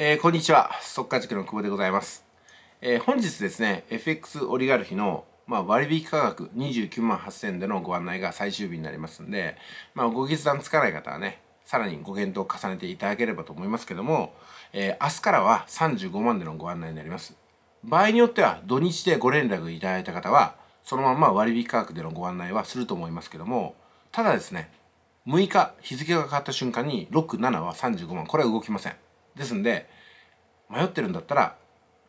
えー、こんにちは。速稼塾の久保でございます。えー、本日ですね、FX オリガルヒの、まあ、割引価格29万8000円でのご案内が最終日になりますんで、まあ、ご決断つかない方はね、さらにご検討を重ねていただければと思いますけども、えー、明日からは35万でのご案内になります。場合によっては土日でご連絡いただいた方は、そのまま割引価格でのご案内はすると思いますけども、ただですね、6日日付が変わった瞬間に6、7は35万、これは動きません。ですんで迷ってるんだったら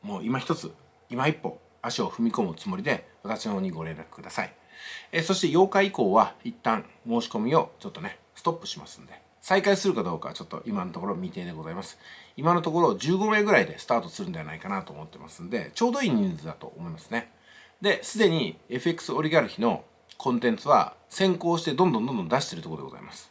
もう今一つ今一歩足を踏み込むつもりで私の方にご連絡ください、えそして8日以降は一旦申し込みをちょっとねストップしますんで再開するかどうかちょっと今のところ未定でございます今のところ15名ぐらいでスタートするんではないかなと思ってますんでちょうどいい人数だと思いますねですでに FX オリガルヒのコンテンツは先行してどんどんどんどん出してるところでございます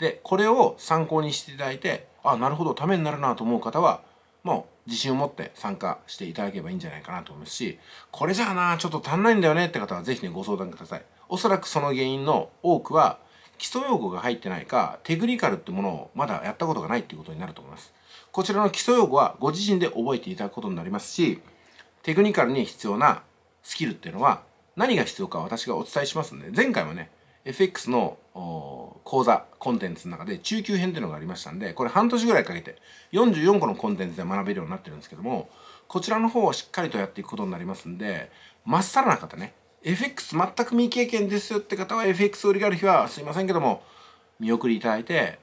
でこれを参考にしていただいてあなるほどためになるなと思う方はもう自信を持って参加していただけばいいんじゃないかなと思いますしこれじゃあなちょっと足んないんだよねって方は是非ねご相談くださいおそらくその原因の多くは基礎用語が入ってないかテクニカルってものをまだやったことがないっていうことになると思いますこちらの基礎用語はご自身で覚えていただくことになりますしテクニカルに必要なスキルっていうのは何が必要か私がお伝えしますので前回もね FX の講座コンテンツの中で中級編というのがありましたんでこれ半年ぐらいかけて44個のコンテンツで学べるようになってるんですけどもこちらの方をしっかりとやっていくことになりますんでまっさらな方ね FX 全く未経験ですよって方は FX を売りがある日はすいませんけども見送りいただいて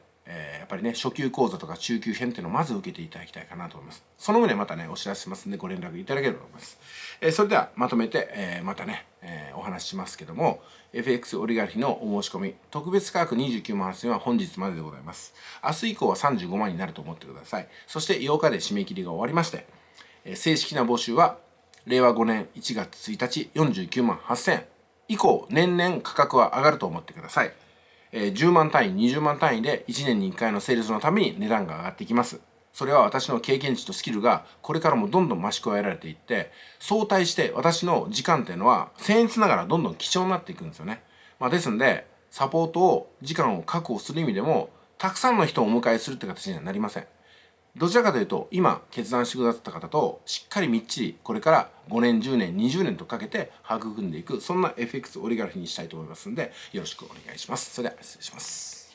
っぱりね初級講座とか中級編っていうのをまず受けていただきたいかなと思いますその上でまたねお知らせしますんでご連絡いただければと思います、えー、それではまとめて、えー、またね、えー、お話ししますけども FX オリガルヒのお申し込み特別価格29万8000円は本日まででございます明日以降は35万になると思ってくださいそして8日で締め切りが終わりまして、え正式な募集は令和5年1月1日49万8000円以降年々価格は上がると思ってくださいえ10万単位、20万単位で1年に1回のセールスのために値段が上がってきます。それは私の経験値とスキルがこれからもどんどん増し加えられていって、相対して私の時間っていうのは僭越ながらどんどん貴重になっていくんですよね。まあ、ですんで、サポートを、時間を確保する意味でも、たくさんの人をお迎えするって形にはなりません。どちらかというと今決断してくださった方としっかりみっちりこれから5年10年20年とかけて育んでいくそんな FX オリガルヒにしたいと思いますんでよろしくお願いしますそれでは失礼します